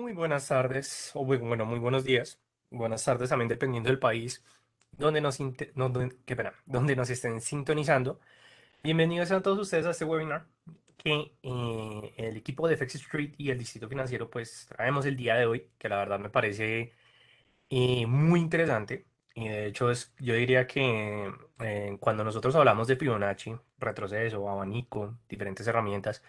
Muy buenas tardes, o bueno, muy buenos días. Buenas tardes también dependiendo del país donde nos, donde, donde nos estén sintonizando. Bienvenidos a todos ustedes a este webinar que eh, el equipo de FX Street y el Distrito Financiero pues traemos el día de hoy, que la verdad me parece eh, muy interesante. Y de hecho es, yo diría que eh, cuando nosotros hablamos de Fibonacci, retroceso, abanico, diferentes herramientas,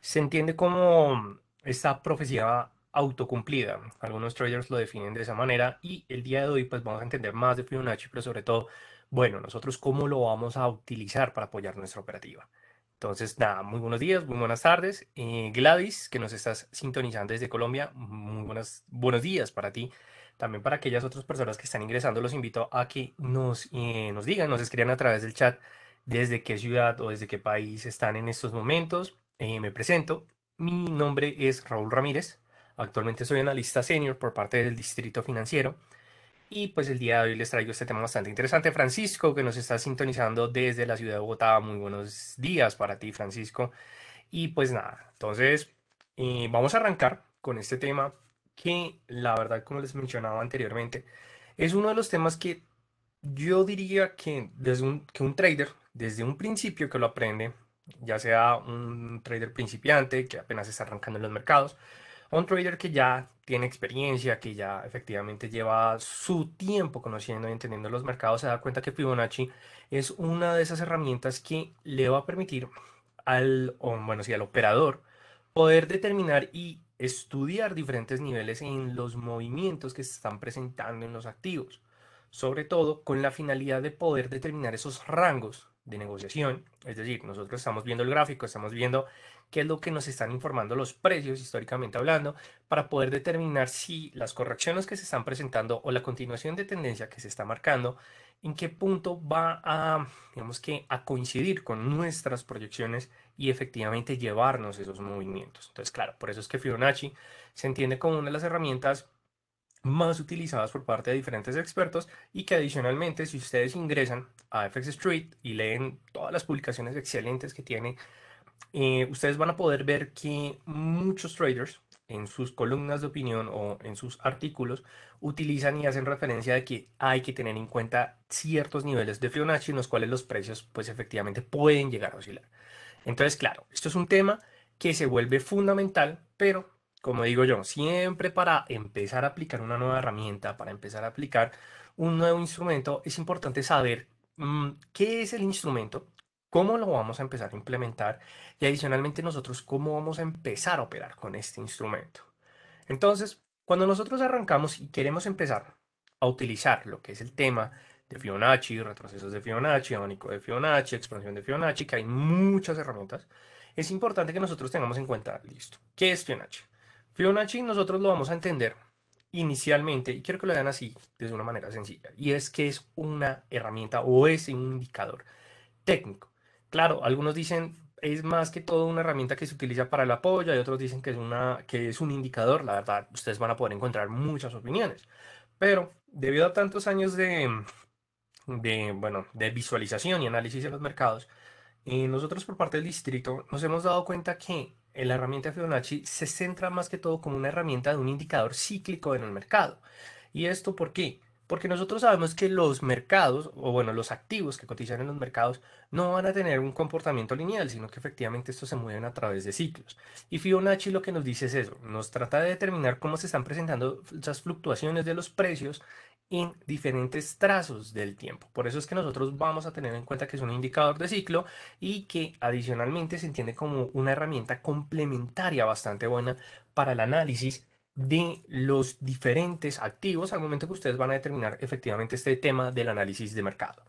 se entiende como esta profecía autocumplida. Algunos traders lo definen de esa manera y el día de hoy pues vamos a entender más de Fibonacci, pero sobre todo, bueno, nosotros cómo lo vamos a utilizar para apoyar nuestra operativa. Entonces, nada, muy buenos días, muy buenas tardes. Eh, Gladys, que nos estás sintonizando desde Colombia, muy buenas, buenos días para ti. También para aquellas otras personas que están ingresando, los invito a que nos, eh, nos digan, nos escriban a través del chat desde qué ciudad o desde qué país están en estos momentos. Eh, me presento, mi nombre es Raúl Ramírez, Actualmente soy analista senior por parte del Distrito Financiero. Y pues el día de hoy les traigo este tema bastante interesante. Francisco, que nos está sintonizando desde la ciudad de Bogotá. Muy buenos días para ti, Francisco. Y pues nada, entonces eh, vamos a arrancar con este tema que la verdad, como les mencionaba anteriormente, es uno de los temas que yo diría que, desde que un trader, desde un principio que lo aprende, ya sea un trader principiante que apenas está arrancando en los mercados, un trader que ya tiene experiencia, que ya efectivamente lleva su tiempo conociendo y entendiendo los mercados, se da cuenta que Fibonacci es una de esas herramientas que le va a permitir al, bueno, sí, al operador poder determinar y estudiar diferentes niveles en los movimientos que se están presentando en los activos, sobre todo con la finalidad de poder determinar esos rangos de negociación, es decir, nosotros estamos viendo el gráfico, estamos viendo qué es lo que nos están informando los precios históricamente hablando, para poder determinar si las correcciones que se están presentando o la continuación de tendencia que se está marcando, en qué punto va a, digamos que, a coincidir con nuestras proyecciones y efectivamente llevarnos esos movimientos. Entonces, claro, por eso es que Fibonacci se entiende como una de las herramientas más utilizadas por parte de diferentes expertos y que adicionalmente si ustedes ingresan a FX Street y leen todas las publicaciones excelentes que tiene eh, ustedes van a poder ver que muchos traders en sus columnas de opinión o en sus artículos utilizan y hacen referencia de que hay que tener en cuenta ciertos niveles de Fibonacci en los cuales los precios pues efectivamente pueden llegar a oscilar. Entonces, claro, esto es un tema que se vuelve fundamental, pero como digo yo, siempre para empezar a aplicar una nueva herramienta, para empezar a aplicar un nuevo instrumento, es importante saber mm, qué es el instrumento, cómo lo vamos a empezar a implementar y adicionalmente nosotros cómo vamos a empezar a operar con este instrumento. Entonces, cuando nosotros arrancamos y queremos empezar a utilizar lo que es el tema de Fibonacci, retrocesos de Fibonacci, abanico de Fibonacci, expansión de Fibonacci, que hay muchas herramientas, es importante que nosotros tengamos en cuenta, listo, ¿qué es Fibonacci? Fibonacci nosotros lo vamos a entender inicialmente, y quiero que lo vean así, de una manera sencilla, y es que es una herramienta o es un indicador técnico claro, algunos dicen es más que todo una herramienta que se utiliza para el apoyo y otros dicen que es, una, que es un indicador. La verdad, ustedes van a poder encontrar muchas opiniones. Pero debido a tantos años de, bueno, de visualización y análisis de los mercados, y eh, nosotros por parte del distrito nos hemos dado cuenta que la herramienta Fibonacci se centra más que todo como una herramienta de un indicador cíclico en el mercado. ¿Y esto por qué? Porque nosotros sabemos que los mercados, o bueno, los activos que cotizan en los mercados, no van a tener un comportamiento lineal, sino que efectivamente estos se mueven a través de ciclos. Y Fibonacci lo que nos dice es eso, nos trata de determinar cómo se están presentando esas fluctuaciones de los precios en diferentes trazos del tiempo. Por eso es que nosotros vamos a tener en cuenta que es un indicador de ciclo y que adicionalmente se entiende como una herramienta complementaria bastante buena para el análisis de los diferentes activos al momento que ustedes van a determinar efectivamente este tema del análisis de mercado.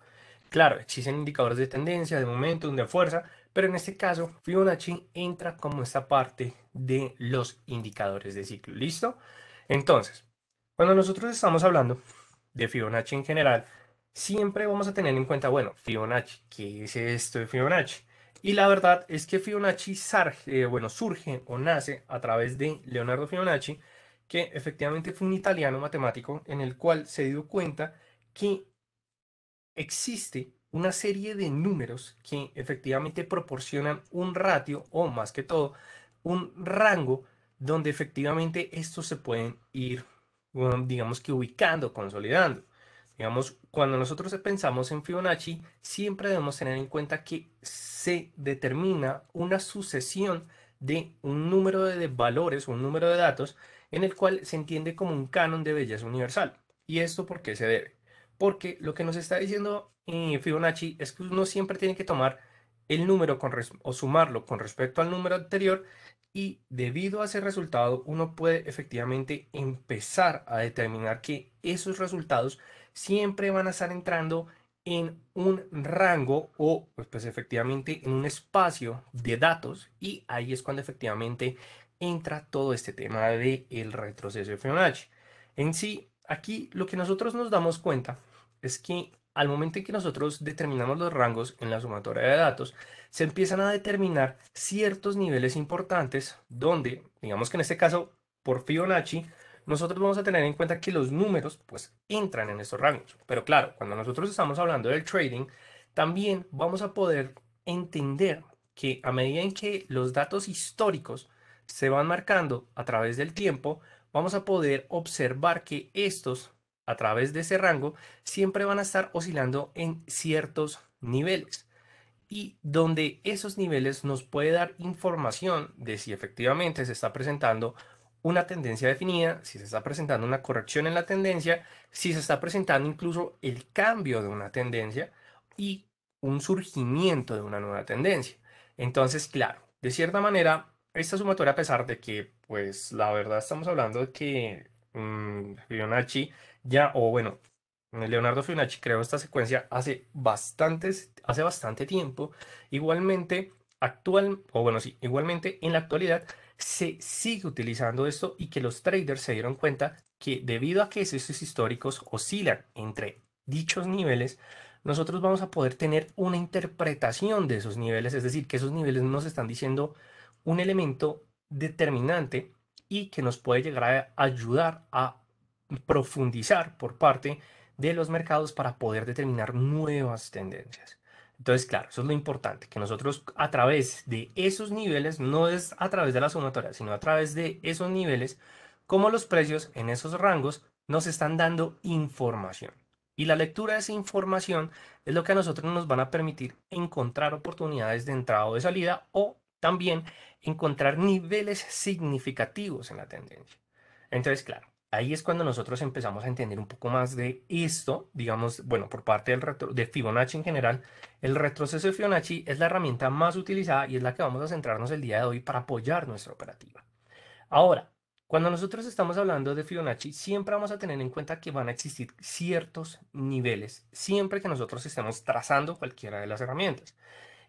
Claro, existen indicadores de tendencia, de momento, de fuerza, pero en este caso Fibonacci entra como esta parte de los indicadores de ciclo. ¿Listo? Entonces, cuando nosotros estamos hablando de Fibonacci en general, siempre vamos a tener en cuenta, bueno, Fibonacci, ¿qué es esto de Fibonacci? Y la verdad es que Fibonacci eh, bueno, surge o nace a través de Leonardo Fibonacci, que efectivamente fue un italiano matemático en el cual se dio cuenta que existe una serie de números que efectivamente proporcionan un ratio o más que todo un rango donde efectivamente estos se pueden ir, um, digamos que ubicando, consolidando. Digamos, cuando nosotros pensamos en Fibonacci, siempre debemos tener en cuenta que se determina una sucesión de un número de valores, o un número de datos, en el cual se entiende como un canon de belleza universal. ¿Y esto por qué se debe? Porque lo que nos está diciendo eh, Fibonacci es que uno siempre tiene que tomar el número con o sumarlo con respecto al número anterior y debido a ese resultado uno puede efectivamente empezar a determinar que esos resultados siempre van a estar entrando en un rango o pues efectivamente en un espacio de datos y ahí es cuando efectivamente entra todo este tema de el retroceso de Fibonacci. En sí, aquí lo que nosotros nos damos cuenta es que al momento en que nosotros determinamos los rangos en la sumatoria de datos, se empiezan a determinar ciertos niveles importantes donde, digamos que en este caso, por Fibonacci, nosotros vamos a tener en cuenta que los números pues entran en estos rangos. Pero claro, cuando nosotros estamos hablando del trading, también vamos a poder entender que a medida en que los datos históricos se van marcando a través del tiempo, vamos a poder observar que estos, a través de ese rango, siempre van a estar oscilando en ciertos niveles y donde esos niveles nos puede dar información de si efectivamente se está presentando una tendencia definida, si se está presentando una corrección en la tendencia, si se está presentando incluso el cambio de una tendencia y un surgimiento de una nueva tendencia. Entonces, claro, de cierta manera, esta sumatoria, a pesar de que, pues, la verdad estamos hablando de que mmm, Fibonacci ya, o bueno, Leonardo Fibonacci creó esta secuencia hace, bastantes, hace bastante tiempo. Igualmente, actual, o bueno, sí, igualmente en la actualidad se sigue utilizando esto y que los traders se dieron cuenta que debido a que esos históricos oscilan entre dichos niveles, nosotros vamos a poder tener una interpretación de esos niveles, es decir, que esos niveles nos están diciendo un elemento determinante y que nos puede llegar a ayudar a profundizar por parte de los mercados para poder determinar nuevas tendencias. Entonces, claro, eso es lo importante, que nosotros a través de esos niveles, no es a través de la sumatoria, sino a través de esos niveles, como los precios en esos rangos nos están dando información. Y la lectura de esa información es lo que a nosotros nos van a permitir encontrar oportunidades de entrada o de salida o también encontrar niveles significativos en la tendencia. Entonces, claro, ahí es cuando nosotros empezamos a entender un poco más de esto, digamos, bueno, por parte del de Fibonacci en general, el retroceso de Fibonacci es la herramienta más utilizada y es la que vamos a centrarnos el día de hoy para apoyar nuestra operativa. Ahora, cuando nosotros estamos hablando de Fibonacci, siempre vamos a tener en cuenta que van a existir ciertos niveles, siempre que nosotros estemos trazando cualquiera de las herramientas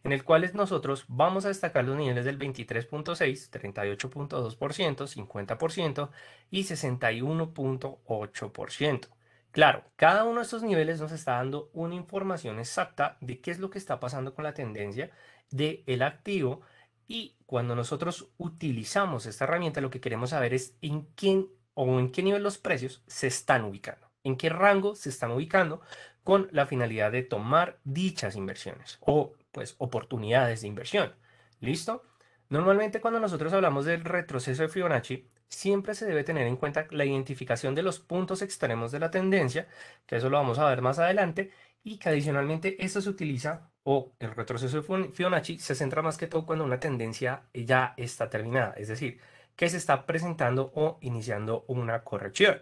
en el cual nosotros vamos a destacar los niveles del 23.6, 38.2%, 50% y 61.8%. Claro, cada uno de estos niveles nos está dando una información exacta de qué es lo que está pasando con la tendencia del el activo y cuando nosotros utilizamos esta herramienta lo que queremos saber es en quién o en qué nivel los precios se están ubicando, en qué rango se están ubicando con la finalidad de tomar dichas inversiones o pues, oportunidades de inversión. ¿Listo? Normalmente cuando nosotros hablamos del retroceso de Fibonacci, siempre se debe tener en cuenta la identificación de los puntos extremos de la tendencia, que eso lo vamos a ver más adelante, y que adicionalmente esto se utiliza o el retroceso de Fibonacci se centra más que todo cuando una tendencia ya está terminada, es decir, que se está presentando o iniciando una corrección.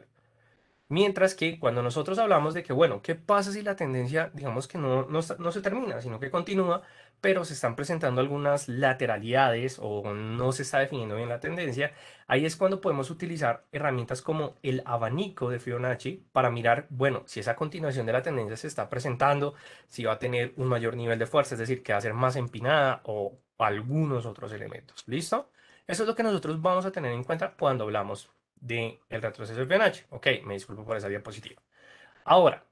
Mientras que cuando nosotros hablamos de que, bueno, ¿qué pasa si la tendencia, digamos que no, se termina, sino que continúa, pero se están presentando algunas lateralidades o no se está definiendo bien la tendencia? Ahí es cuando podemos utilizar herramientas como el abanico de Fibonacci para mirar, bueno, si esa continuación de la tendencia se está presentando, si va a tener un mayor nivel de fuerza, es decir, que va a ser más empinada o algunos otros elementos. ¿Listo? Eso es lo que nosotros vamos a tener en cuenta cuando hablamos del retroceso de Fibonacci. Ok, me disculpo por esa diapositiva. Ahora,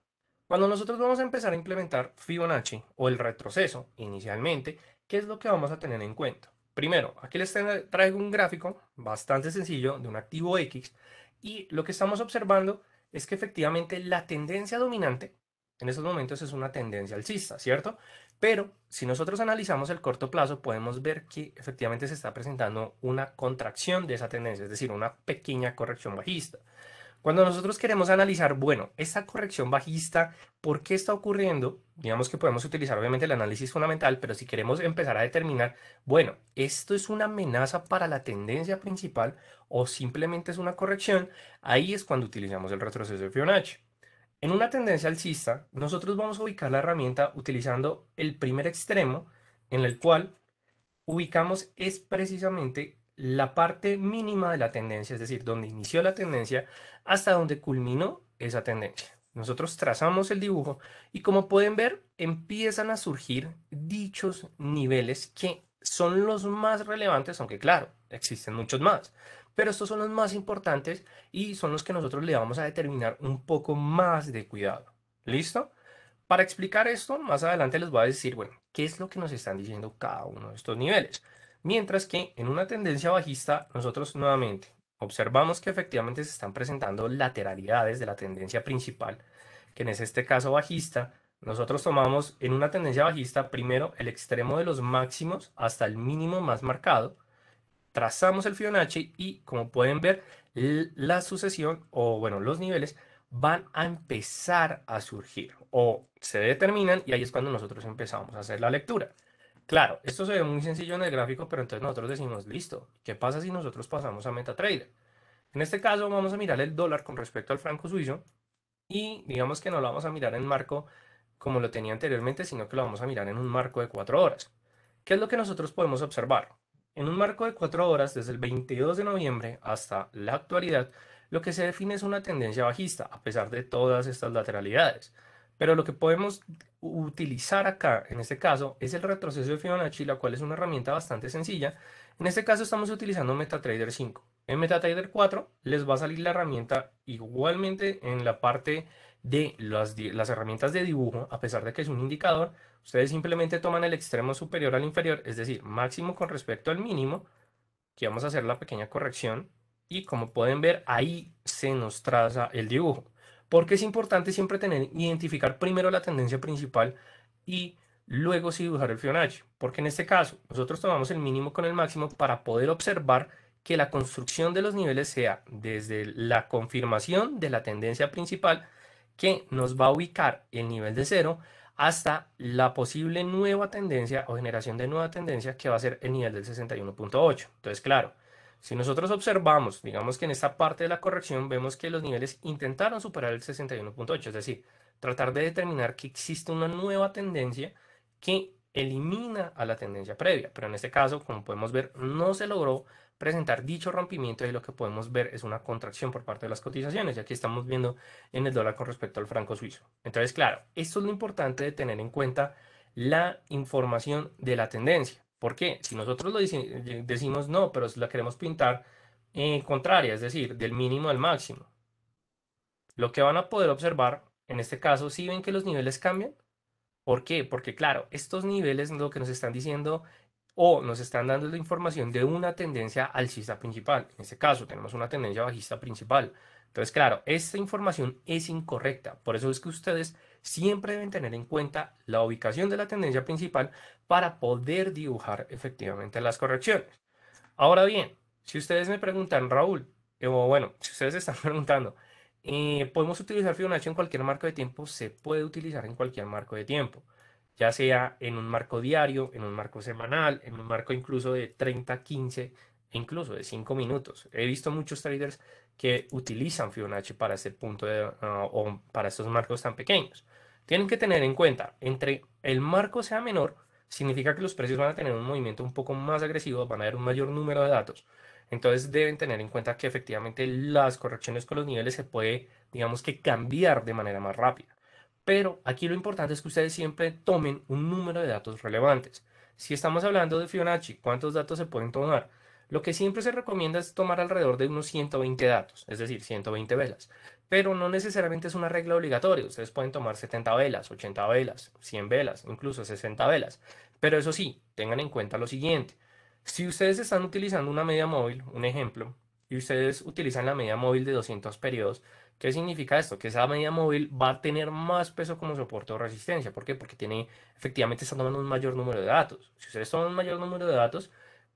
cuando nosotros vamos a empezar a implementar Fibonacci o el retroceso inicialmente, ¿qué es lo que vamos a tener en cuenta? Primero, aquí les traigo un gráfico bastante sencillo de un activo X y lo que estamos observando es que efectivamente la tendencia dominante en estos momentos es una tendencia alcista, ¿cierto? Pero si nosotros analizamos el corto plazo, podemos ver que efectivamente se está presentando una contracción de esa tendencia, es decir, una pequeña corrección bajista. Cuando nosotros queremos analizar, bueno, esta corrección bajista, ¿por qué está ocurriendo? Digamos que podemos utilizar obviamente el análisis fundamental, pero si queremos empezar a determinar, bueno, esto es una amenaza para la tendencia principal o simplemente es una corrección, ahí es cuando utilizamos el retroceso de Fibonacci. En una tendencia alcista, nosotros vamos a ubicar la herramienta utilizando el primer extremo en el cual ubicamos es precisamente la parte mínima de la tendencia, es decir, donde inició la tendencia hasta donde culminó esa tendencia. Nosotros trazamos el dibujo y como pueden ver, empiezan a surgir dichos niveles que son los más relevantes, aunque claro, existen muchos más. Pero estos son los más importantes y son los que nosotros le vamos a determinar un poco más de cuidado. ¿Listo? Para explicar esto, más adelante les voy a decir, bueno, qué es lo que nos están diciendo cada uno de estos niveles. Mientras que en una tendencia bajista, nosotros nuevamente observamos que efectivamente se están presentando lateralidades de la tendencia principal, que en este caso bajista, nosotros tomamos en una tendencia bajista primero el extremo de los máximos hasta el mínimo más marcado, trazamos el Fibonacci y como pueden ver, la sucesión o bueno, los niveles van a empezar a surgir o se determinan y ahí es cuando nosotros empezamos a hacer la lectura. Claro, esto se ve muy sencillo en el gráfico, pero entonces nosotros decimos, listo, ¿qué pasa si nosotros pasamos a MetaTrader? En este caso vamos a mirar el dólar con respecto al franco suizo y digamos que no lo vamos a mirar en marco como lo tenía anteriormente, sino que lo vamos a mirar en un marco de cuatro horas. ¿Qué es lo que nosotros podemos observar? En un marco de cuatro horas, desde el 22 de noviembre hasta la actualidad, lo que se define es una tendencia bajista, a pesar de todas estas lateralidades. Pero lo que podemos utilizar acá, en este caso, es el retroceso de Fibonacci, la cual es una herramienta bastante sencilla. En este caso estamos utilizando MetaTrader 5. En MetaTrader 4 les va a salir la herramienta igualmente en la parte de las herramientas de dibujo, a pesar de que es un indicador, Ustedes simplemente toman el extremo superior al inferior, es decir, máximo con respecto al mínimo, que vamos a hacer la pequeña corrección, y como pueden ver, ahí se nos traza el dibujo. Porque es importante siempre tener, identificar primero la tendencia principal y luego sí dibujar el Fibonacci. Porque en este caso, nosotros tomamos el mínimo con el máximo para poder observar que la construcción de los niveles sea desde la confirmación de la tendencia principal que nos va a ubicar el nivel de cero hasta la posible nueva tendencia o generación de nueva tendencia que va a ser el nivel del 61.8. Entonces, claro, si nosotros observamos, digamos que en esta parte de la corrección vemos que los niveles intentaron superar el 61.8, es decir, tratar de determinar que existe una nueva tendencia que elimina a la tendencia previa, pero en este caso, como podemos ver, no se logró presentar dicho rompimiento y lo que podemos ver es una contracción por parte de las cotizaciones, Y aquí estamos viendo en el dólar con respecto al franco suizo. Entonces, claro, esto es lo importante de tener en cuenta la información de la tendencia. ¿Por qué? Si nosotros lo decimos no, pero la queremos pintar eh, contraria, es decir, del mínimo al máximo. Lo que van a poder observar, en este caso, si ven que los niveles cambian, ¿Por qué? Porque claro, estos niveles lo que nos están diciendo o nos están dando la información de una tendencia alcista principal. En este caso tenemos una tendencia bajista principal. Entonces, claro, esta información es incorrecta. Por eso es que ustedes siempre deben tener en cuenta la ubicación de la tendencia principal para poder dibujar efectivamente las correcciones. Ahora bien, si ustedes me preguntan, Raúl, eh, o bueno, si ustedes están preguntando, eh, ¿podemos utilizar Fibonacci en cualquier marco de tiempo? Se puede utilizar en cualquier marco de tiempo ya sea en un marco diario, en un marco semanal, en un marco incluso de 30, 15, incluso de 5 minutos. He visto muchos traders que utilizan Fibonacci para ese punto ah, o para estos marcos tan pequeños. Tienen que tener en cuenta, entre el marco sea menor, significa que los precios van a tener un movimiento un poco más agresivo, van a haber un mayor número de datos. Entonces deben tener en cuenta que efectivamente las correcciones con los niveles se puede, digamos que cambiar de manera más rápida. Pero aquí lo importante es que ustedes siempre tomen un número de datos relevantes. Si estamos hablando de Fibonacci, ¿cuántos datos se pueden tomar? Lo que siempre se recomienda es tomar alrededor de unos 120 datos, es decir, 120 velas. Pero no necesariamente es una regla obligatoria. Ustedes pueden tomar 70 velas, 80 velas, 100 velas, incluso 60 velas. Pero eso sí, tengan en cuenta lo siguiente. Si ustedes están utilizando una media móvil, un ejemplo, y ustedes utilizan la media móvil de 200 periodos, ¿Qué significa esto? Que esa medida móvil va a tener más peso como soporte o resistencia. ¿Por qué? Porque tiene, efectivamente, está tomando un mayor número de datos. Si ustedes toman un mayor número de datos,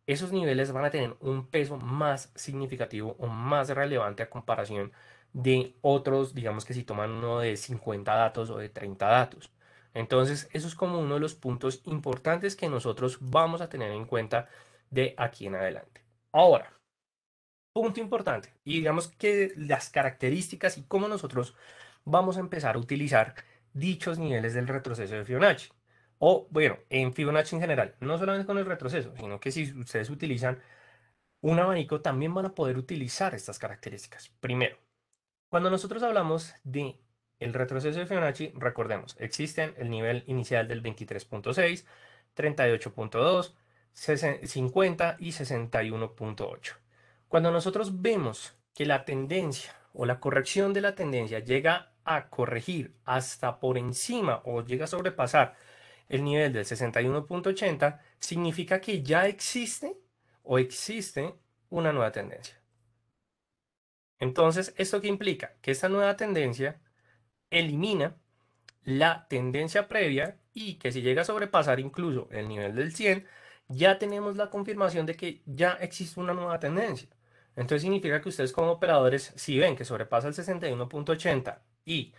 esos niveles van a tener un peso más significativo o más relevante a comparación de otros, digamos que si toman uno de 50 datos o de 30 datos. Entonces, eso es como uno de los puntos importantes que nosotros vamos a tener en cuenta de aquí en adelante. Ahora, punto importante. Y digamos que las características y cómo nosotros vamos a empezar a utilizar dichos niveles del retroceso de Fibonacci. O bueno, en Fibonacci en general, no solamente con el retroceso, sino que si ustedes utilizan un abanico, también van a poder utilizar estas características. Primero, cuando nosotros hablamos de el retroceso de Fibonacci, recordemos, existen el nivel inicial del 23.6, 38.2, 50 y 61.8. Cuando nosotros vemos que la tendencia o la corrección de la tendencia llega a corregir hasta por encima o llega a sobrepasar el nivel del 61.80, significa que ya existe o existe una nueva tendencia. Entonces, ¿esto qué implica? Que esta nueva tendencia elimina la tendencia previa y que si llega a sobrepasar incluso el nivel del 100, ya tenemos la confirmación de que ya existe una nueva tendencia. Entonces significa que ustedes como operadores, si ven que sobrepasa el 61.80 y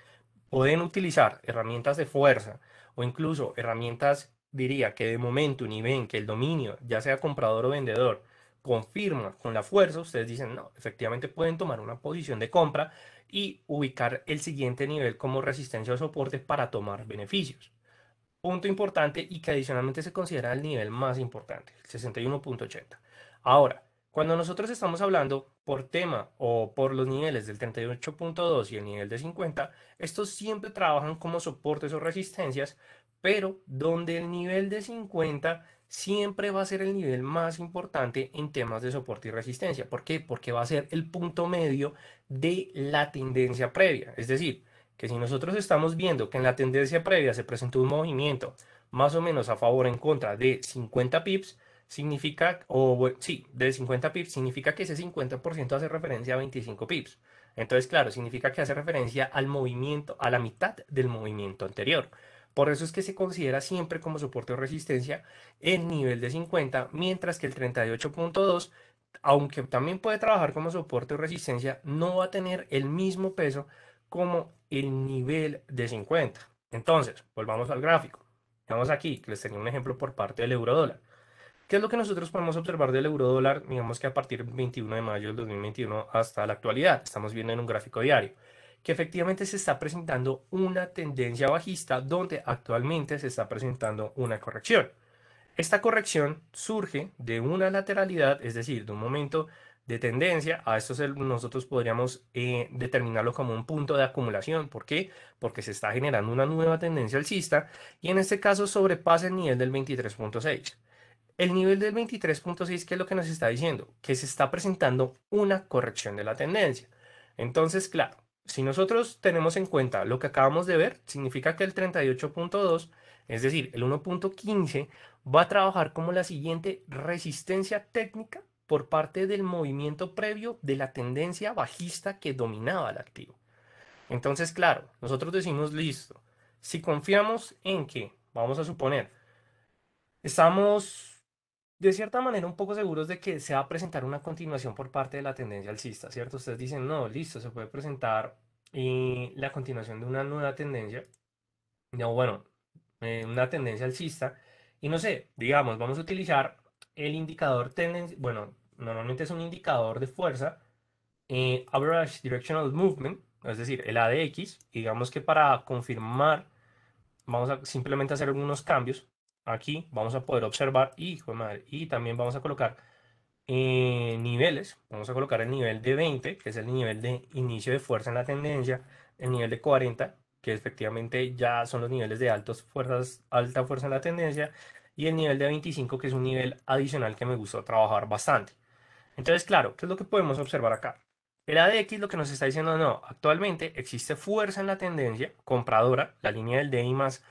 pueden utilizar herramientas de fuerza o incluso herramientas, diría que de momento ni ven que el dominio, ya sea comprador o vendedor, confirma con la fuerza, ustedes dicen, no, efectivamente pueden tomar una posición de compra y ubicar el siguiente nivel como resistencia o soporte para tomar beneficios. Punto importante y que adicionalmente se considera el nivel más importante, el 61.80. Ahora, cuando nosotros estamos hablando por tema o por los niveles del 38.2 y el nivel de 50, estos siempre trabajan como soportes o resistencias, pero donde el nivel de 50 siempre va a ser el nivel más importante en temas de soporte y resistencia. ¿Por qué? Porque va a ser el punto medio de la tendencia previa. Es decir, que si nosotros estamos viendo que en la tendencia previa se presentó un movimiento más o menos a favor o en contra de 50 pips, significa, o sí, de 50 pips, significa que ese 50% hace referencia a 25 pips. Entonces, claro, significa que hace referencia al movimiento, a la mitad del movimiento anterior. Por eso es que se considera siempre como soporte o resistencia el nivel de 50, mientras que el 38.2, aunque también puede trabajar como soporte o resistencia, no va a tener el mismo peso como el nivel de 50. Entonces, volvamos al gráfico. Veamos aquí, les tenía un ejemplo por parte del euro dólar. ¿Qué es lo que nosotros podemos observar del euro dólar, digamos que a partir del 21 de mayo del 2021 hasta la actualidad? Estamos viendo en un gráfico diario que efectivamente se está presentando una tendencia bajista donde actualmente se está presentando una corrección. Esta corrección surge de una lateralidad, es decir, de un momento de tendencia, a esto nosotros podríamos eh, determinarlo como un punto de acumulación. ¿Por qué? Porque se está generando una nueva tendencia alcista y en este caso sobrepasa el nivel del 23.6. El nivel del 23.6, ¿qué es lo que nos está diciendo? Que se está presentando una corrección de la tendencia. Entonces, claro, si nosotros tenemos en cuenta lo que acabamos de ver, significa que el 38.2, es decir, el 1.15, va a trabajar como la siguiente resistencia técnica por parte del movimiento previo de la tendencia bajista que dominaba el activo. Entonces, claro, nosotros decimos, listo, si confiamos en que, vamos a suponer, estamos de cierta manera un poco seguros de que se va a presentar una continuación por parte de la tendencia alcista, ¿cierto? Ustedes dicen, no, listo, se puede presentar y eh, la continuación de una nueva tendencia, bueno, eh, una tendencia alcista, y no sé, digamos, vamos a utilizar el indicador tendencia, bueno, normalmente es un indicador de fuerza, eh, Average Directional Movement, es decir, el ADX, digamos que para confirmar, vamos a simplemente hacer algunos cambios, Aquí vamos a poder observar y, y también vamos a colocar eh, niveles. Vamos a colocar el nivel de 20, que es el nivel de inicio de fuerza en la tendencia, el nivel de 40, que efectivamente ya son los niveles de fuerzas, alta fuerza en la tendencia, y el nivel de 25, que es un nivel adicional que me gustó trabajar bastante. Entonces, claro, ¿qué es lo que podemos observar acá? El ADX lo que nos está diciendo, no, actualmente existe fuerza en la tendencia compradora, la línea del DI más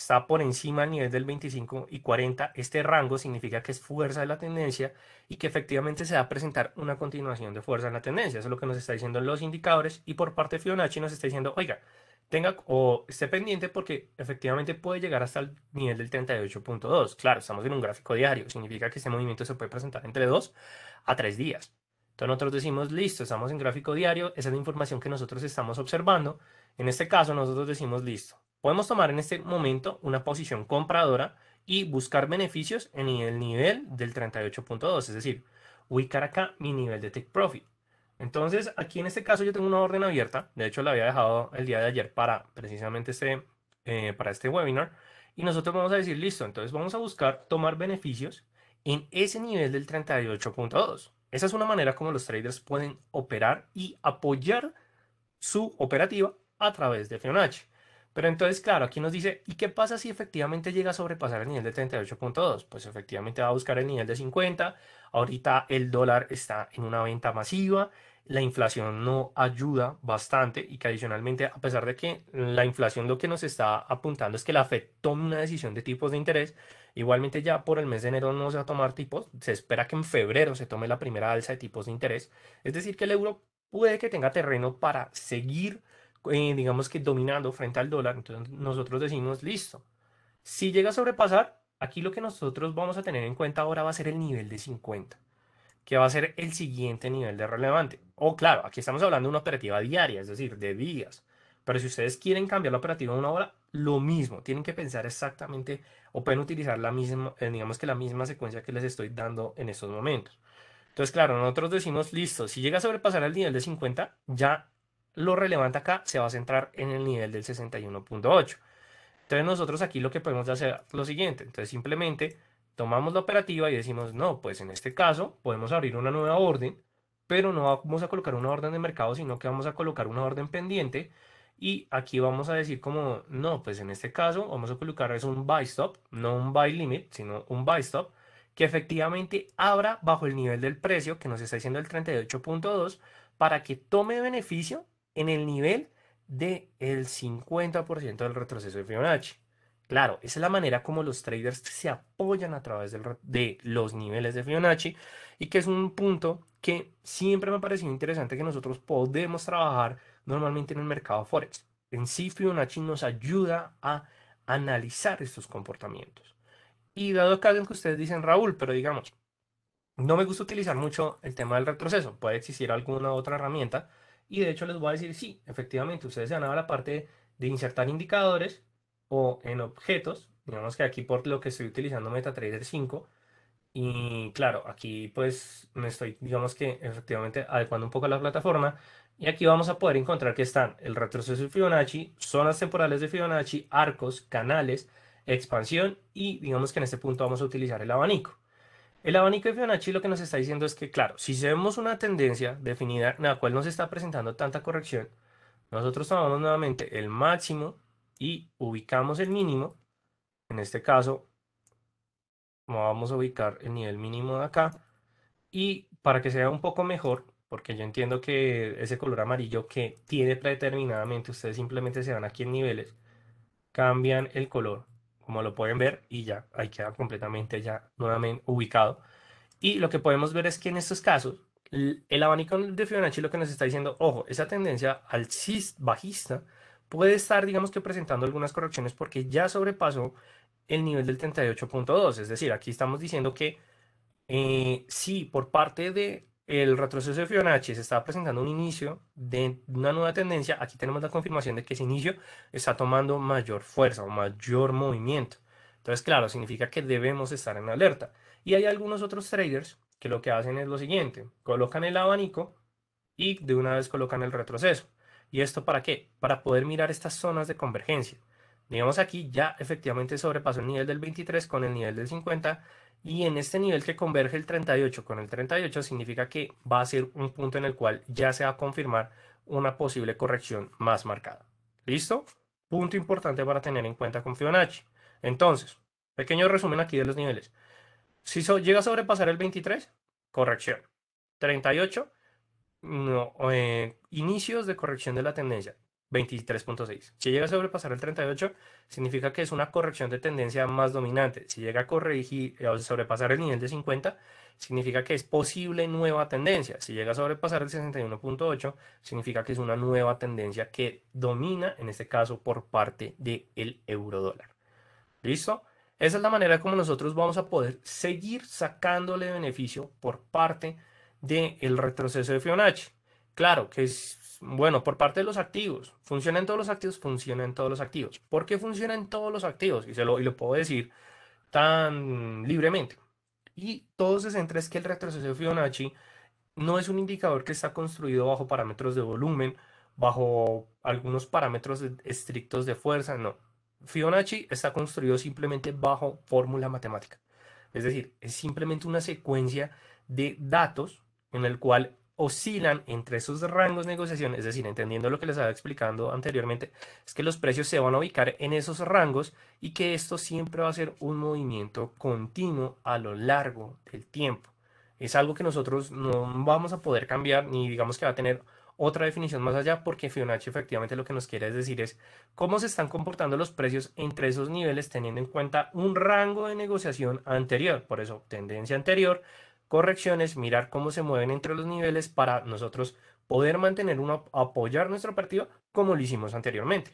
está por encima del nivel del 25 y 40, este rango significa que es fuerza de la tendencia y que efectivamente se va a presentar una continuación de fuerza en la tendencia. Eso es lo que nos está diciendo los indicadores y por parte de Fibonacci nos está diciendo, oiga, tenga o esté pendiente porque efectivamente puede llegar hasta el nivel del 38.2. Claro, estamos en un gráfico diario, significa que este movimiento se puede presentar entre 2 a 3 días. Entonces nosotros decimos, listo, estamos en gráfico diario, esa es la información que nosotros estamos observando. En este caso nosotros decimos, listo, podemos tomar en este momento una posición compradora y buscar beneficios en el nivel del 38.2, es decir, ubicar acá mi nivel de take profit. Entonces, aquí en este caso yo tengo una orden abierta, de hecho la había dejado el día de ayer para precisamente este, eh, para este webinar, y nosotros vamos a decir, listo, entonces vamos a buscar tomar beneficios en ese nivel del 38.2. Esa es una manera como los traders pueden operar y apoyar su operativa a través de Fibonacci. Pero entonces, claro, aquí nos dice, ¿y qué pasa si efectivamente llega a sobrepasar el nivel de 38.2? Pues efectivamente va a buscar el nivel de 50. Ahorita el dólar está en una venta masiva, la inflación no ayuda bastante y que adicionalmente, a pesar de que la inflación lo que nos está apuntando es que la Fed tome una decisión de tipos de interés, igualmente ya por el mes de enero no se va a tomar tipos, se espera que en febrero se tome la primera alza de tipos de interés. Es decir, que el euro puede que tenga terreno para seguir eh, digamos que dominando frente al dólar. Entonces nosotros decimos, listo, si llega a sobrepasar, aquí lo que nosotros vamos a tener en cuenta ahora va a ser el nivel de 50, que va a ser el siguiente nivel de relevante. O claro, aquí estamos hablando de una operativa diaria, es decir, de días. Pero si ustedes quieren cambiar la operativa de una hora, lo mismo, tienen que pensar exactamente o pueden utilizar la misma, eh, digamos que la misma secuencia que les estoy dando en estos momentos. Entonces, claro, nosotros decimos, listo, si llega a sobrepasar el nivel de 50, ya lo relevante acá se va a centrar en el nivel del 61.8. Entonces nosotros aquí lo que podemos hacer es lo siguiente. Entonces simplemente tomamos la operativa y decimos, no, pues en este caso podemos abrir una nueva orden, pero no vamos a colocar una orden de mercado, sino que vamos a colocar una orden pendiente. Y aquí vamos a decir como, no, pues en este caso vamos a colocar es un buy stop, no un buy limit, sino un buy stop, que efectivamente abra bajo el nivel del precio que nos está diciendo el 38.2 para que tome beneficio en el nivel del 50% del retroceso de Fibonacci. Claro, esa es la manera como los traders se apoyan a través del, de los niveles de Fibonacci y que es un punto que siempre me ha parecido interesante que nosotros podemos trabajar normalmente en el mercado Forex. En sí, Fibonacci nos ayuda a analizar estos comportamientos. Y dado caso en que ustedes dicen, Raúl, pero digamos, no me gusta utilizar mucho el tema del retroceso, puede existir alguna otra herramienta, y de hecho les voy a decir, sí, efectivamente, ustedes se han la parte de insertar indicadores o en objetos. Digamos que aquí por lo que estoy utilizando MetaTrader 5. Y claro, aquí pues me estoy, digamos que efectivamente adecuando un poco a la plataforma. Y aquí vamos a poder encontrar que están el retroceso de Fibonacci, zonas temporales de Fibonacci, arcos, canales, expansión y digamos que en este punto vamos a utilizar el abanico. El abanico de Fibonacci lo que nos está diciendo es que, claro, si vemos una tendencia definida en la cual no está presentando tanta corrección, nosotros tomamos nuevamente el máximo y ubicamos el mínimo. En este caso, vamos a ubicar el nivel mínimo de acá. Y para que sea un poco mejor, porque yo entiendo que ese color amarillo que tiene predeterminadamente, ustedes simplemente se van aquí en niveles, cambian el color como lo pueden ver, y ya ahí queda completamente ya nuevamente ubicado. Y lo que podemos ver es que en estos casos, el abanico de Fibonacci lo que nos está diciendo, ojo, esa tendencia al alcista, bajista, puede estar, digamos que presentando algunas correcciones porque ya sobrepasó el nivel del 38.2. Es decir, aquí estamos diciendo que eh, sí, por parte de el retroceso de Fibonacci se está presentando un inicio de una nueva tendencia, aquí tenemos la confirmación de que ese inicio está tomando mayor fuerza o mayor movimiento. Entonces, claro, significa que debemos estar en alerta. Y hay algunos otros traders que lo que hacen es lo siguiente, colocan el abanico y de una vez colocan el retroceso. ¿Y esto para qué? Para poder mirar estas zonas de convergencia. Digamos aquí ya efectivamente sobrepasó el nivel del 23 con el nivel del 50 y en este nivel que converge el 38 con el 38 significa que va a ser un punto en el cual ya se va a confirmar una posible corrección más marcada. ¿Listo? Punto importante para tener en cuenta con Fibonacci. Entonces, pequeño resumen aquí de los niveles. Si llega a sobrepasar el 23, corrección. 38, eh, inicios de corrección de la tendencia. 23.6. Si llega a sobrepasar el 38, significa que es una corrección de tendencia más dominante. Si llega a corregir o eh, sobrepasar el nivel de 50, significa que es posible nueva tendencia. Si llega a sobrepasar el 61.8, significa que es una nueva tendencia que domina, en este caso, por parte del de euro dólar. ¿Listo? Esa es la manera como nosotros vamos a poder seguir sacándole beneficio por parte del retroceso de Fibonacci. Claro que es bueno, por parte de los activos. ¿Funciona en todos los activos? Funciona en todos los activos. ¿Por qué funciona en todos los activos? Y, se lo, y lo puedo decir tan libremente. Y todo se centra es que el retroceso de Fibonacci no es un indicador que está construido bajo parámetros de volumen, bajo algunos parámetros estrictos de fuerza, no. Fibonacci está construido simplemente bajo fórmula matemática. Es decir, es simplemente una secuencia de datos en el cual oscilan entre esos rangos de negociación, es decir, entendiendo lo que les estaba explicando anteriormente, es que los precios se van a ubicar en esos rangos y que esto siempre va a ser un movimiento continuo a lo largo del tiempo. Es algo que nosotros no vamos a poder cambiar ni digamos que va a tener otra definición más allá porque Fibonacci efectivamente lo que nos quiere decir es cómo se están comportando los precios entre esos niveles teniendo en cuenta un rango de negociación anterior, por eso tendencia anterior, correcciones, mirar cómo se mueven entre los niveles para nosotros poder mantener uno apoyar nuestro partido como lo hicimos anteriormente.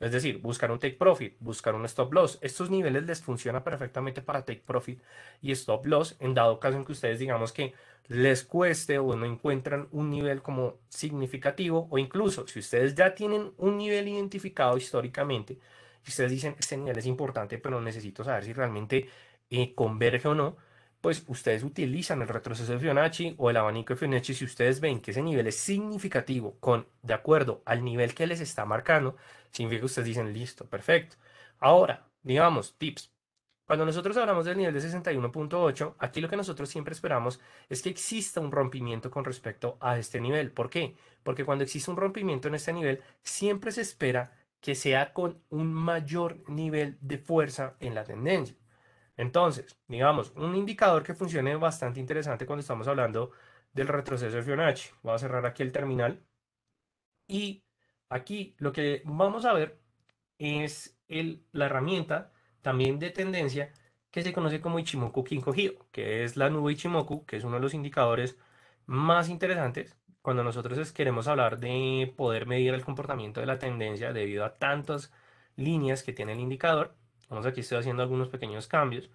Es decir, buscar un take profit, buscar un stop loss. Estos niveles les funciona perfectamente para take profit y stop loss en dado caso en que ustedes digamos que les cueste o no encuentran un nivel como significativo o incluso si ustedes ya tienen un nivel identificado históricamente y ustedes dicen este nivel es importante pero necesito saber si realmente eh, converge o no, pues ustedes utilizan el retroceso de Fibonacci o el abanico de Fibonacci si ustedes ven que ese nivel es significativo con de acuerdo al nivel que les está marcando, significa que ustedes dicen listo, perfecto. Ahora, digamos, tips. Cuando nosotros hablamos del nivel de 61.8, aquí lo que nosotros siempre esperamos es que exista un rompimiento con respecto a este nivel. ¿Por qué? Porque cuando existe un rompimiento en este nivel, siempre se espera que sea con un mayor nivel de fuerza en la tendencia. Entonces, digamos, un indicador que funcione bastante interesante cuando estamos hablando del retroceso de Fibonacci. Voy a cerrar aquí el terminal. Y aquí lo que vamos a ver es la herramienta también de tendencia que se conoce como Ichimoku Kinkogyo, que es la nube Ichimoku, que es uno de los indicadores más interesantes cuando nosotros queremos hablar de poder medir el comportamiento de la tendencia debido a tantas líneas que tiene el indicador. Vamos aquí estoy haciendo algunos pequeños cambios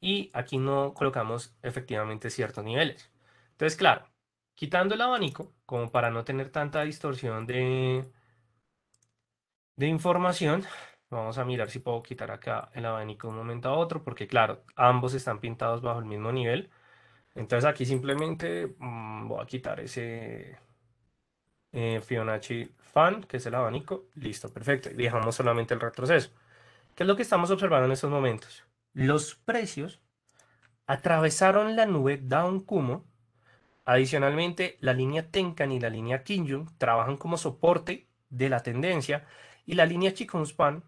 y aquí no colocamos efectivamente ciertos niveles. Entonces, claro, quitando el abanico, como para no tener tanta distorsión de, de información, vamos a mirar si puedo quitar acá el abanico de un momento a otro, porque claro, ambos están pintados bajo el mismo nivel. Entonces aquí simplemente mm, voy a quitar ese eh, Fibonacci fan, que es el abanico. Listo, perfecto. Y dejamos solamente el retroceso. ¿Qué es lo que estamos observando en estos momentos? Los precios atravesaron la nube Down Kumo. Adicionalmente, la línea Tenkan y la línea Kinjun trabajan como soporte de la tendencia y la línea Span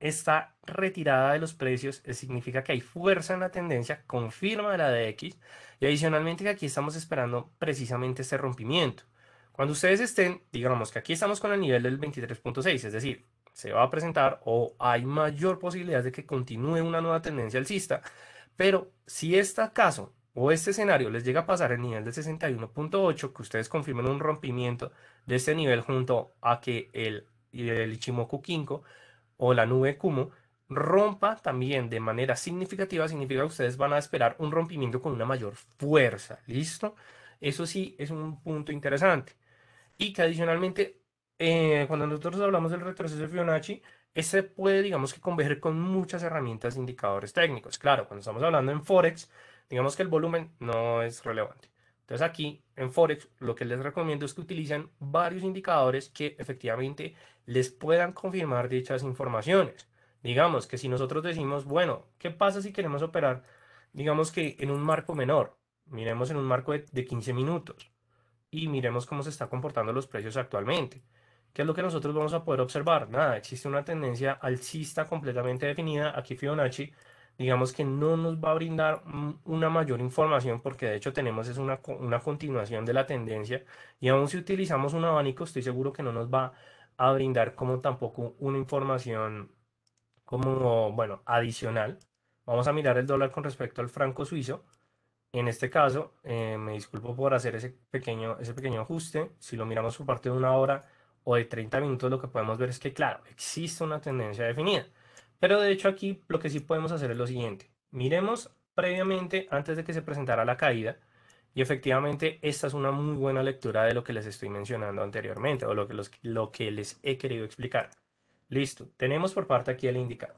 está retirada de los precios, significa que hay fuerza en la tendencia, confirma la de X y adicionalmente que aquí estamos esperando precisamente este rompimiento. Cuando ustedes estén, digamos que aquí estamos con el nivel del 23.6, es decir, se va a presentar o hay mayor posibilidad de que continúe una nueva tendencia alcista. Pero si este caso o este escenario les llega a pasar el nivel de 61.8, que ustedes confirmen un rompimiento de este nivel junto a que el, el Ichimoku Kinko o la nube Kumo rompa también de manera significativa, significa que ustedes van a esperar un rompimiento con una mayor fuerza. ¿Listo? Eso sí es un punto interesante. Y que adicionalmente eh, cuando nosotros hablamos del retroceso de Fibonacci, ese puede, digamos que, converger con muchas herramientas e indicadores técnicos. Claro, cuando estamos hablando en Forex, digamos que el volumen no es relevante. Entonces aquí en Forex lo que les recomiendo es que utilicen varios indicadores que efectivamente les puedan confirmar dichas informaciones. Digamos que si nosotros decimos, bueno, ¿qué pasa si queremos operar, digamos que en un marco menor? Miremos en un marco de, de 15 minutos y miremos cómo se están comportando los precios actualmente. ¿Qué es lo que nosotros vamos a poder observar? Nada, existe una tendencia alcista completamente definida. Aquí Fibonacci, digamos que no nos va a brindar una mayor información porque de hecho tenemos es una, una continuación de la tendencia y aún si utilizamos un abanico estoy seguro que no nos va a brindar como tampoco una información como, bueno, adicional. Vamos a mirar el dólar con respecto al franco suizo. En este caso, eh, me disculpo por hacer ese pequeño, ese pequeño ajuste. Si lo miramos por parte de una hora, o de 30 minutos, lo que podemos ver es que, claro, existe una tendencia definida. Pero de hecho aquí lo que sí podemos hacer es lo siguiente. Miremos previamente, antes de que se presentara la caída, y efectivamente esta es una muy buena lectura de lo que les estoy mencionando anteriormente, o lo que, lo que les he querido explicar. Listo, tenemos por parte aquí el indicador.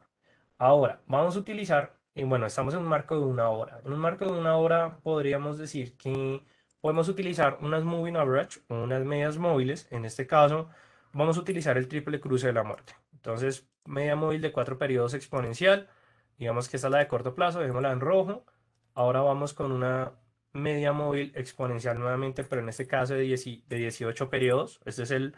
Ahora, vamos a utilizar, y eh, bueno, estamos en un marco de una hora. En un marco de una hora podríamos decir que podemos utilizar unas moving average unas medias móviles. En este caso, vamos a utilizar el triple cruce de la muerte. Entonces, media móvil de cuatro periodos exponencial. Digamos que esta es la de corto plazo, dejémosla en rojo. Ahora vamos con una media móvil exponencial nuevamente, pero en este caso de, de 18 periodos. Este es el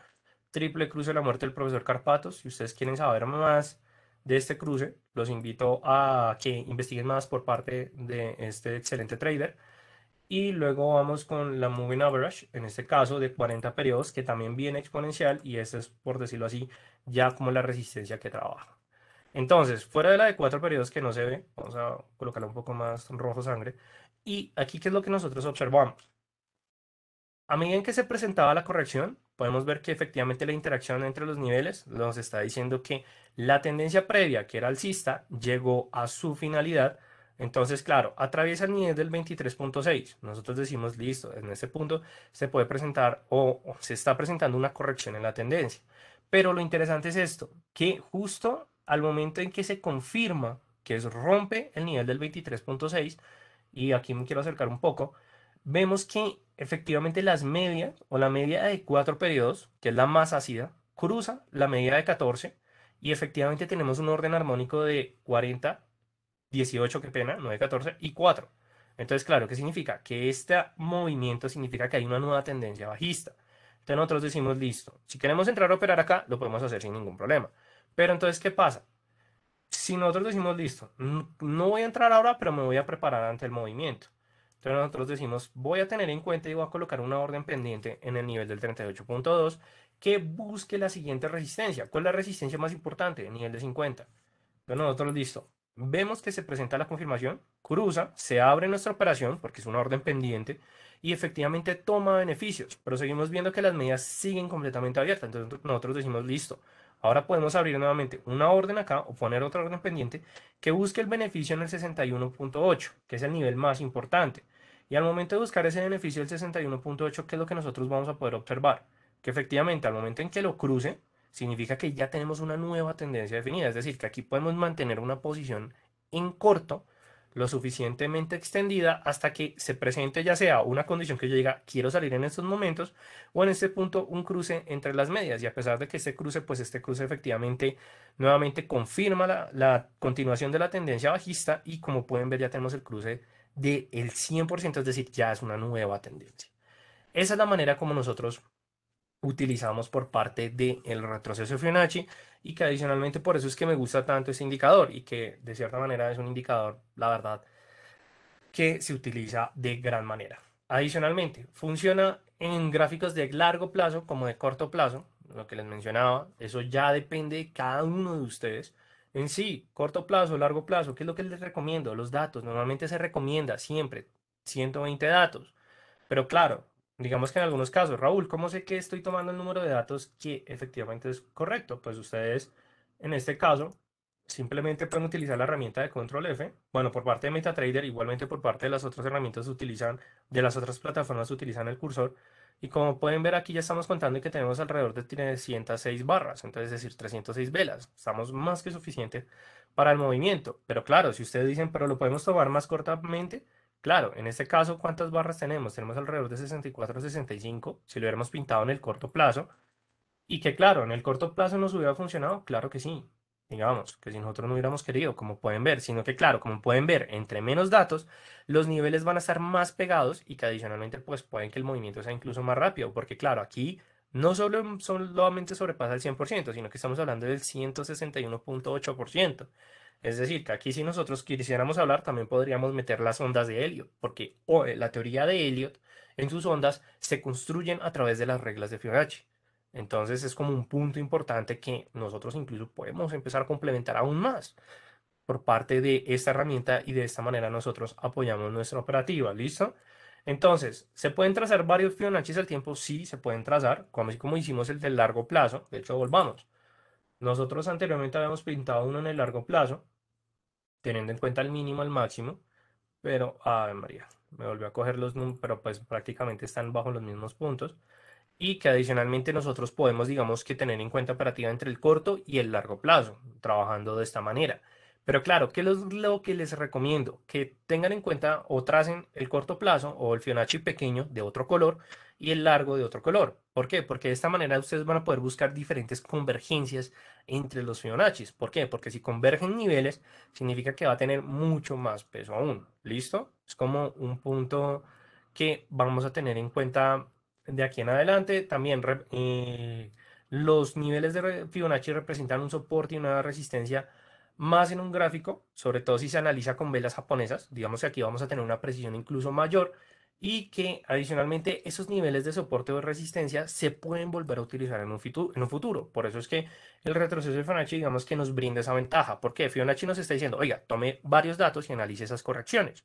triple cruce de la muerte del profesor Carpatos. Si ustedes quieren saber más de este cruce, los invito a que investiguen más por parte de este excelente trader. Y luego vamos con la moving average, en este caso de 40 periodos, que también viene exponencial y esta es, por decirlo así, ya como la resistencia que trabaja. Entonces, fuera de la de 4 periodos que no se ve, vamos a colocarla un poco más rojo sangre. Y aquí, ¿qué es lo que nosotros observamos? A medida en que se presentaba la corrección, podemos ver que efectivamente la interacción entre los niveles nos está diciendo que la tendencia previa, que era alcista, llegó a su finalidad entonces, claro, atraviesa el nivel del 23.6. Nosotros decimos, listo, en este punto se puede presentar o, se está presentando una corrección en la tendencia. Pero lo interesante es esto, que justo al momento en que se confirma que rompe el nivel del 23.6, y aquí me quiero acercar un poco, vemos que efectivamente las medias o la media de cuatro periodos, que es la más ácida, cruza la media de 14 y efectivamente tenemos un orden armónico de 40 18, qué pena, 9, 14 y 4. Entonces, claro, ¿qué significa? Que este movimiento significa que hay una nueva tendencia bajista. Entonces nosotros decimos, listo, si queremos entrar a operar acá, lo podemos hacer sin ningún problema. Pero entonces, ¿qué pasa? Si nosotros decimos, listo, no voy a entrar ahora, pero me voy a preparar ante el movimiento. Entonces nosotros decimos, voy a tener en cuenta y voy a colocar una orden pendiente en el nivel del 38.2 que busque la siguiente resistencia. ¿Cuál es la resistencia más importante? El nivel de 50. Entonces nosotros, listo, Vemos que se presenta la confirmación, cruza, se abre nuestra operación porque es una orden pendiente y efectivamente toma beneficios, pero seguimos viendo que las medidas siguen completamente abiertas. Entonces nosotros decimos, listo, ahora podemos abrir nuevamente una orden acá o poner otra orden pendiente que busque el beneficio en el 61.8, que es el nivel más importante. Y al momento de buscar ese beneficio del 61.8, ¿qué es lo que nosotros vamos a poder observar? Que efectivamente al momento en que lo cruce, significa que ya tenemos una nueva tendencia definida, es decir, que aquí podemos mantener una posición en corto lo suficientemente extendida hasta que se presente ya sea una condición que yo diga quiero salir en estos momentos o en este punto un cruce entre las medias y a pesar de que este cruce pues este cruce efectivamente nuevamente confirma la, continuación de la tendencia bajista y como pueden ver ya tenemos el cruce del 100% es decir ya es una nueva tendencia esa es la manera como nosotros utilizamos por parte del el retroceso Fibonacci y que adicionalmente por eso es que me gusta tanto ese indicador y que de cierta manera es un indicador, la verdad, que se utiliza de gran manera. Adicionalmente, funciona en gráficos de largo plazo como de corto plazo, lo que les mencionaba, eso ya depende de cada uno de ustedes. En sí, corto plazo, largo plazo, ¿qué es lo que les recomiendo? Los datos, normalmente se recomienda siempre 120 datos, pero claro, Digamos que en algunos casos, Raúl, ¿cómo sé que estoy tomando el número de datos que efectivamente es correcto? Pues ustedes, en este caso, simplemente pueden utilizar la herramienta de control F. Bueno, por parte de MetaTrader, igualmente por parte de las otras herramientas utilizan, de las otras plataformas utilizan el cursor. Y como pueden ver aquí ya estamos contando que tenemos alrededor de 306 barras, entonces es decir, 306 velas. Estamos más que suficientes para el movimiento. Pero claro, si ustedes dicen, pero lo podemos tomar más cortamente, Claro, en este caso, ¿cuántas barras tenemos? Tenemos alrededor de 64 o 65, si lo hubiéramos pintado en el corto plazo. Y que claro, en el corto plazo nos hubiera funcionado, claro que sí, digamos, que si nosotros no hubiéramos querido, como pueden ver, sino que claro, como pueden ver, entre menos datos, los niveles van a estar más pegados y que adicionalmente pues pueden que el movimiento sea incluso más rápido, porque claro, aquí no solo solamente sobrepasa el 100%, sino que estamos hablando del 161.8%. Es decir, que aquí si nosotros quisiéramos hablar, también podríamos meter las ondas de Elliot, porque la teoría de Elliot en sus ondas se construyen a través de las reglas de Fibonacci. Entonces es como un punto importante que nosotros incluso podemos empezar a complementar aún más por parte de esta herramienta y de esta manera nosotros apoyamos nuestra operativa, ¿listo? Entonces, ¿se pueden trazar varios Fibonacci al tiempo? Sí, se pueden trazar, como, como hicimos el del largo plazo, de hecho volvamos. Nosotros anteriormente habíamos pintado uno en el largo plazo, teniendo en cuenta el mínimo al máximo, pero, ver María, me volvió a coger los números, pero pues prácticamente están bajo los mismos puntos. Y que adicionalmente nosotros podemos, digamos que tener en cuenta operativa entre el corto y el largo plazo, trabajando de esta manera. Pero claro, ¿qué es lo que les recomiendo? Que tengan en cuenta o tracen el corto plazo o el Fibonacci pequeño de otro color y el largo de otro color. ¿Por qué? Porque de esta manera ustedes van a poder buscar diferentes convergencias entre los Fibonacci. ¿Por qué? Porque si convergen niveles, significa que va a tener mucho más peso aún. ¿Listo? Es como un punto que vamos a tener en cuenta de aquí en adelante. También eh, los niveles de Fibonacci representan un soporte y una resistencia más en un gráfico, sobre todo si se analiza con velas japonesas, digamos que aquí vamos a tener una precisión incluso mayor y que adicionalmente esos niveles de soporte o resistencia se pueden volver a utilizar en un, futuro, Por eso es que el retroceso de Fibonacci digamos que nos brinda esa ventaja, porque Fibonacci nos está diciendo, oiga, tome varios datos y analice esas correcciones.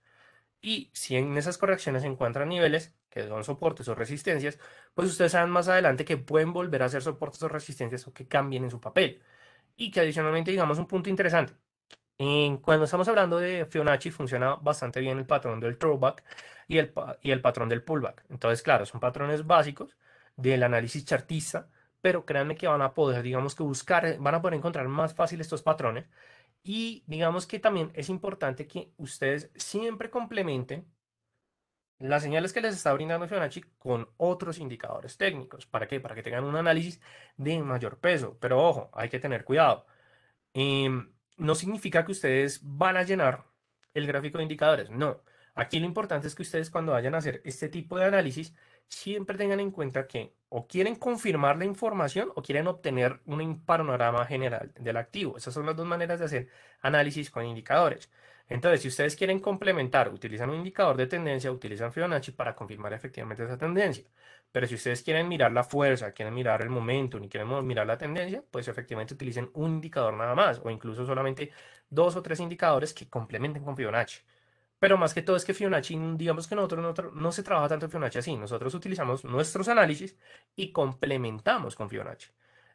Y si en esas correcciones se encuentran niveles que son soportes o resistencias, pues ustedes saben más adelante que pueden volver a ser soportes o resistencias o que cambien en su papel y que adicionalmente digamos un punto interesante. cuando estamos hablando de Fibonacci funciona bastante bien el patrón del throwback y el, y el patrón del pullback. Entonces, claro, son patrones básicos del análisis chartista, pero créanme que van a poder, digamos que buscar, van a poder encontrar más fácil estos patrones. Y digamos que también es importante que ustedes siempre complementen las señales que les está brindando Fibonacci con otros indicadores técnicos. ¿Para qué? Para que tengan un análisis de mayor peso. Pero ojo, hay que tener cuidado. Em, no significa que ustedes van a llenar el gráfico de indicadores. No. Aquí lo importante es que ustedes cuando vayan a hacer este tipo de análisis, siempre tengan en cuenta que o quieren confirmar la información o quieren obtener un panorama general del activo. Esas son las dos maneras de hacer análisis con indicadores. Entonces, si ustedes quieren complementar, utilizan un indicador de tendencia, utilizan Fibonacci para confirmar efectivamente esa tendencia. Pero si ustedes quieren mirar la fuerza, quieren mirar el momento, ni quieren mirar la tendencia, pues efectivamente utilicen un indicador nada más o incluso solamente dos o tres indicadores que complementen con Fibonacci. Pero más que todo es que Fibonacci, digamos que nosotros no, no se trabaja tanto Fibonacci así. Nosotros utilizamos nuestros análisis y complementamos con Fibonacci.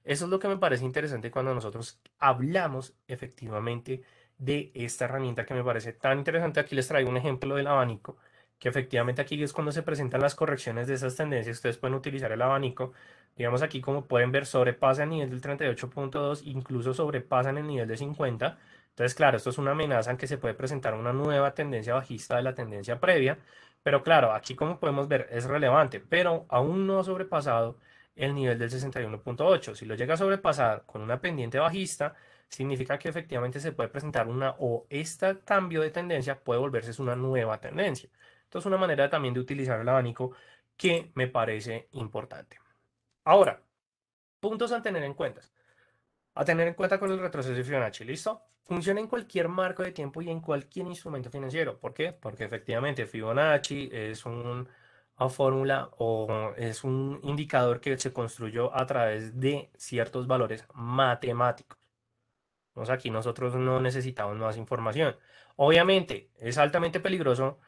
Eso es lo que me parece interesante cuando nosotros hablamos efectivamente de esta herramienta que me parece tan interesante. Aquí les traigo un ejemplo del abanico, que efectivamente aquí es cuando se presentan las correcciones de esas tendencias. Ustedes pueden utilizar el abanico. Digamos aquí, como pueden ver, sobrepasa el nivel del 38.2, incluso sobrepasan el nivel de 50. Entonces, claro, esto es una amenaza en que se puede presentar una nueva tendencia bajista de la tendencia previa. Pero claro, aquí como podemos ver es relevante, pero aún no ha sobrepasado el nivel del 61.8. Si lo llega a sobrepasar con una pendiente bajista, significa que efectivamente se puede presentar una o este cambio de tendencia puede volverse una nueva tendencia. Entonces, una manera también de utilizar el abanico que me parece importante. Ahora, puntos a tener en cuenta. A tener en cuenta con el retroceso de Fibonacci, ¿listo? Funciona en cualquier marco de tiempo y en cualquier instrumento financiero. ¿Por qué? Porque efectivamente Fibonacci es una fórmula o es un indicador que se construyó a través de ciertos valores matemáticos aquí nosotros no necesitamos más información. Obviamente es altamente peligroso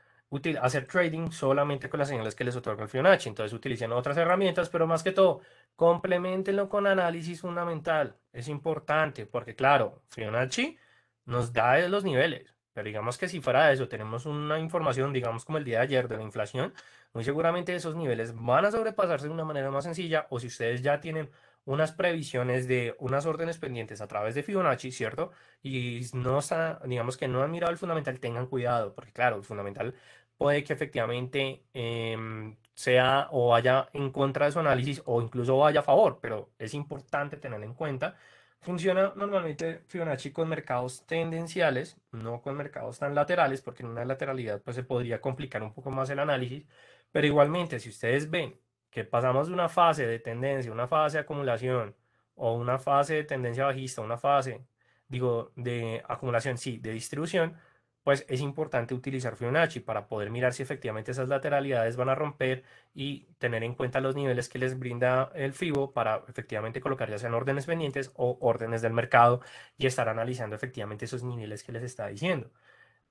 hacer trading solamente con las señales que les otorga el Fibonacci. Entonces utilicen otras herramientas, pero más que todo, complementenlo con análisis fundamental. Es importante porque, claro, Fibonacci nos da los niveles, pero digamos que si fuera eso, tenemos una información, digamos como el día de ayer de la inflación, muy seguramente esos niveles van a sobrepasarse de una manera más sencilla o si ustedes ya tienen unas previsiones de unas órdenes pendientes a través de Fibonacci, ¿cierto? Y no digamos que no han mirado el fundamental, tengan cuidado, porque claro, el fundamental puede que efectivamente em, sea o vaya en contra de su análisis o incluso vaya a favor, pero es importante tener en cuenta. Funciona normalmente Fibonacci con mercados tendenciales, no con mercados tan laterales, porque en una lateralidad pues, se podría complicar un poco más el análisis, pero igualmente si ustedes ven que pasamos de una fase de tendencia, una fase de acumulación o una fase de tendencia bajista, una fase, digo, de acumulación, sí, de distribución, pues es importante utilizar Fibonacci para poder mirar si efectivamente esas lateralidades van a romper y tener en cuenta los niveles que les brinda el FIBO para efectivamente colocar ya sean órdenes pendientes o órdenes del mercado y estar analizando efectivamente esos niveles que les está diciendo.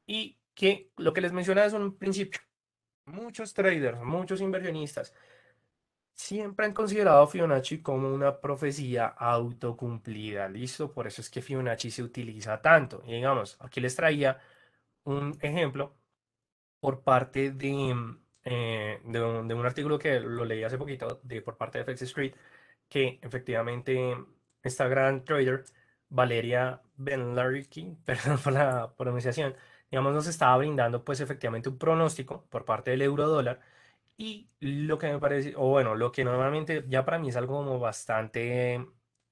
Y que lo que les mencionaba es un principio. Muchos traders, muchos inversionistas siempre han considerado a Fibonacci como una profecía autocumplida, ¿listo? Por eso es que Fibonacci se utiliza tanto. Y digamos, aquí les traía un ejemplo por parte de, mm, eh, de, un, artículo que lo leí hace poquito de, por parte de FX Street, que efectivamente esta gran trader, Valeria Benlarki, perdón por la pronunciación, digamos, nos estaba brindando pues efectivamente un pronóstico por parte del euro dólar y lo que me parece, o bueno, lo que normalmente ya para mí es algo como bastante,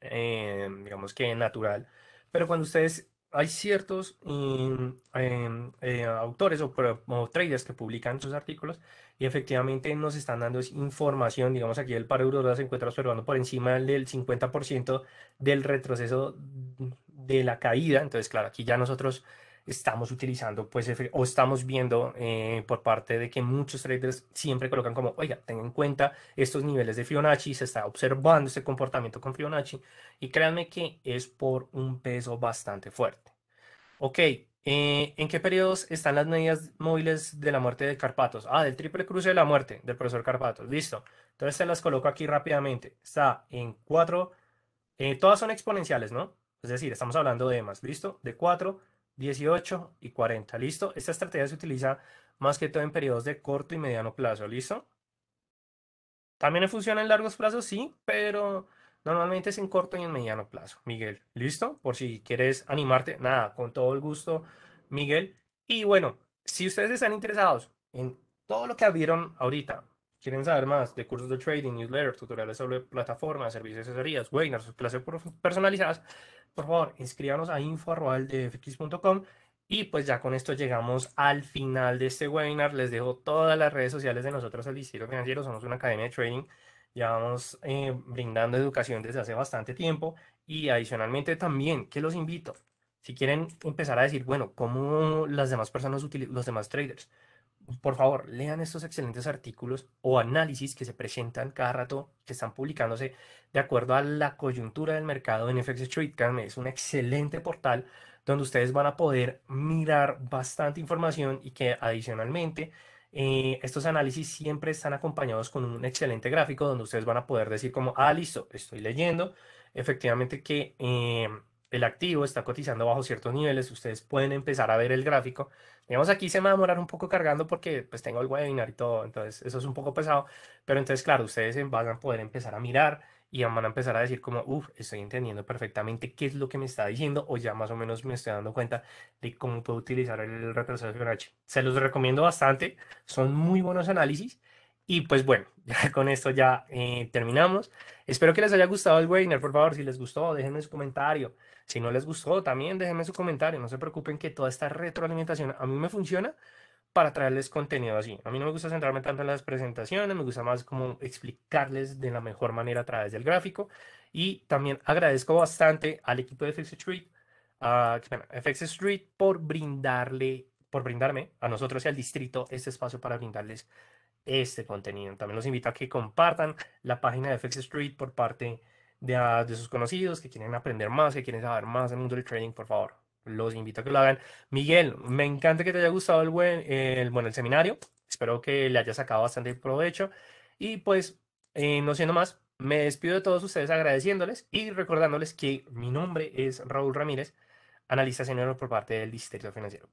eh, digamos que natural, pero cuando ustedes, hay ciertos em, em, eh, autores o, traders que publican sus artículos y efectivamente nos están dando información, digamos aquí el par de euro se encuentra observando por encima del 50% del retroceso de la caída, entonces claro, aquí ya nosotros estamos utilizando, pues, o estamos viendo eh, por parte de que muchos traders siempre colocan como, oiga, ten en cuenta estos niveles de Fibonacci, se está observando este comportamiento con Fibonacci, y créanme que es por un peso bastante fuerte. Ok, eh, ¿en qué periodos están las medidas móviles de la muerte de Carpatos? Ah, del triple cruce de la muerte del profesor Carpatos, listo. Entonces se las coloco aquí rápidamente. Está en cuatro... Eh, todas son exponenciales, ¿no? Es decir, estamos hablando de más, ¿listo? De cuatro... 18 y 40. ¿Listo? Esta estrategia se utiliza más que todo en periodos de corto y mediano plazo. ¿Listo? ¿También funciona en largos plazos? Sí, pero normalmente es en corto y en mediano plazo. Miguel, ¿listo? Por si quieres animarte, nada, con todo el gusto, Miguel. Y bueno, si ustedes están interesados en todo lo que vieron ahorita, ¿Quieren saber más de cursos de trading, newsletters, tutoriales sobre plataformas, servicios de asesorías, webinars, clases personalizadas? Por favor, inscríbanos a info.dfx.com y pues ya con esto llegamos al final de este webinar. Les dejo todas las redes sociales de nosotros, el Distrito Financiero. Somos una academia de trading. Ya vamos eh, brindando educación desde hace bastante tiempo. Y adicionalmente también, que los invito, si quieren empezar a decir, bueno, ¿cómo las demás personas, los demás traders por favor, lean estos excelentes artículos o análisis que se presentan cada rato, que están publicándose de acuerdo a la coyuntura del mercado en FX Trade. Es un excelente portal donde ustedes van a poder mirar bastante información y que adicionalmente eh, estos análisis siempre están acompañados con un excelente gráfico donde ustedes van a poder decir como, ah, listo, estoy leyendo, efectivamente que eh, el activo está cotizando bajo ciertos niveles, ustedes pueden empezar a ver el gráfico Digamos, aquí se me va a demorar un poco cargando porque pues tengo el webinar y todo, entonces eso es un poco pesado, pero entonces, claro, ustedes van a poder empezar a mirar y van a empezar a decir como, uff, estoy entendiendo perfectamente qué es lo que me está diciendo o ya más o menos me estoy dando cuenta de cómo puedo utilizar el retroceso de Fibonacci. Se los recomiendo bastante, son muy buenos análisis y pues bueno, con esto ya eh, terminamos. Espero que les haya gustado el webinar, por favor, si les gustó, déjenme su comentario. Si no les gustó, también déjenme su comentario. No se preocupen que toda esta retroalimentación a mí me funciona para traerles contenido así. A mí no me gusta centrarme tanto en las presentaciones, me gusta más como explicarles de la mejor manera a través del gráfico. Y también agradezco bastante al equipo de FX Street, Street por brindarle, por brindarme a nosotros y al distrito este espacio para brindarles este contenido. También los invito a que compartan la página de FX Street por parte de, sus conocidos que quieren aprender más, que quieren saber más del mundo del trading, por favor, los invito a que lo hagan. Miguel, me encanta que te haya gustado el buen, el, bueno, el seminario. Espero que le haya sacado bastante provecho. Y pues, eh, no siendo más, me despido de todos ustedes agradeciéndoles y recordándoles que mi nombre es Raúl Ramírez, analista senior por parte del Distrito Financiero.